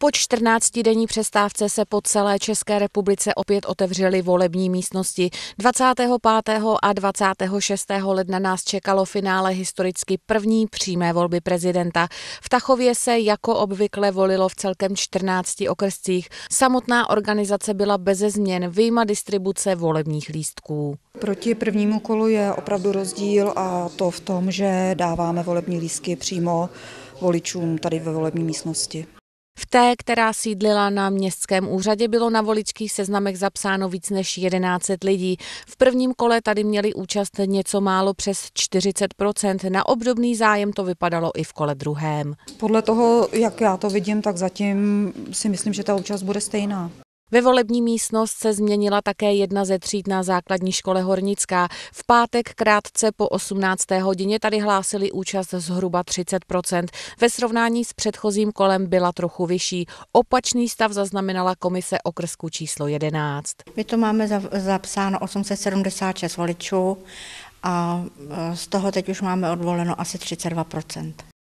Po 14-denní přestávce se po celé České republice opět otevřely volební místnosti. 25. a 26. ledna nás čekalo finále historicky první přímé volby prezidenta. V Tachově se jako obvykle volilo v celkem 14 okrscích. Samotná organizace byla beze změn výjima distribuce volebních lístků. Proti prvnímu kolu je opravdu rozdíl a to v tom, že dáváme volební lístky přímo voličům tady ve volební místnosti. V té, která sídlila na městském úřadě, bylo na voličských seznamech zapsáno víc než 11 lidí. V prvním kole tady měli účast něco málo přes 40%. Na obdobný zájem to vypadalo i v kole druhém. Podle toho, jak já to vidím, tak zatím si myslím, že ta účast bude stejná. Ve volební místnost se změnila také jedna ze tříd na základní škole Hornická. V pátek krátce po 18. hodině tady hlásili účast zhruba 30%. Ve srovnání s předchozím kolem byla trochu vyšší. Opačný stav zaznamenala komise okrsku číslo 11. My to máme zapsáno 876 voličů a e, z toho teď už máme odvoleno asi 32%.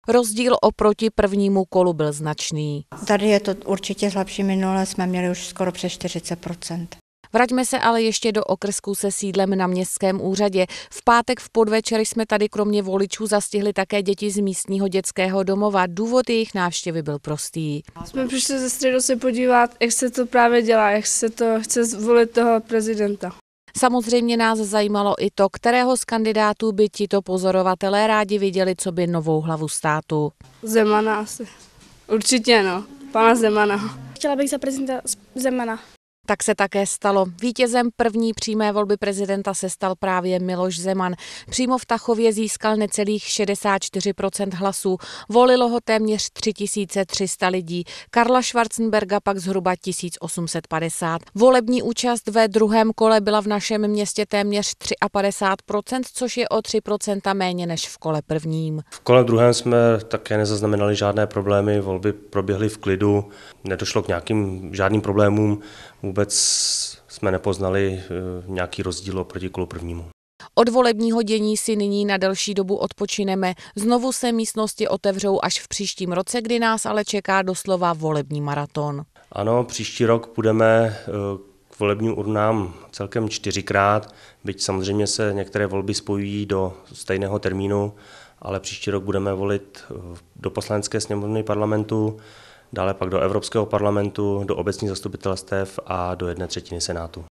Rozdíl oproti prvnímu kolu byl značný. Tady je to určitě slabší minule, jsme měli už skoro přes 40 Vraťme se ale ještě do okrsku se sídlem na městském úřadě. V pátek v podvečer jsme tady kromě voličů zastihli také děti z místního dětského domova. Důvod jejich návštěvy byl prostý. Jsme přišli ze středu se podívat, jak se to právě dělá, jak se to chce zvolit toho prezidenta. Samozřejmě nás zajímalo i to, kterého z kandidátů by tito pozorovatelé rádi viděli, co by novou hlavu státu. Zemana asi. Určitě no, pana Zemana. Chtěla bych za prezidenta Zemana. Tak se také stalo. Vítězem první přímé volby prezidenta se stal právě Miloš Zeman. Přímo v Tachově získal necelých 64% hlasů. Volilo ho téměř 3300 lidí. Karla Schwarzenberga pak zhruba 1850. Volební účast ve druhém kole byla v našem městě téměř 53%, což je o 3% méně než v kole prvním. V kole druhém jsme také nezaznamenali žádné problémy. Volby proběhly v klidu. Nedošlo k nějakým žádným problémům vůbec jsme nepoznali eh, nějaký rozdíl oproti kolu prvnímu. Od volebního dění si nyní na delší dobu odpočineme. Znovu se místnosti otevřou až v příštím roce, kdy nás ale čeká doslova volební maraton. Ano, příští rok budeme eh, k volebním urnám celkem čtyřikrát, byť samozřejmě se některé volby spojují do stejného termínu, ale příští rok budeme volit eh, do poslanecké sněmovny parlamentu, dále pak do Evropského parlamentu, do obecních zastupitelstev a do jedné třetiny Senátu.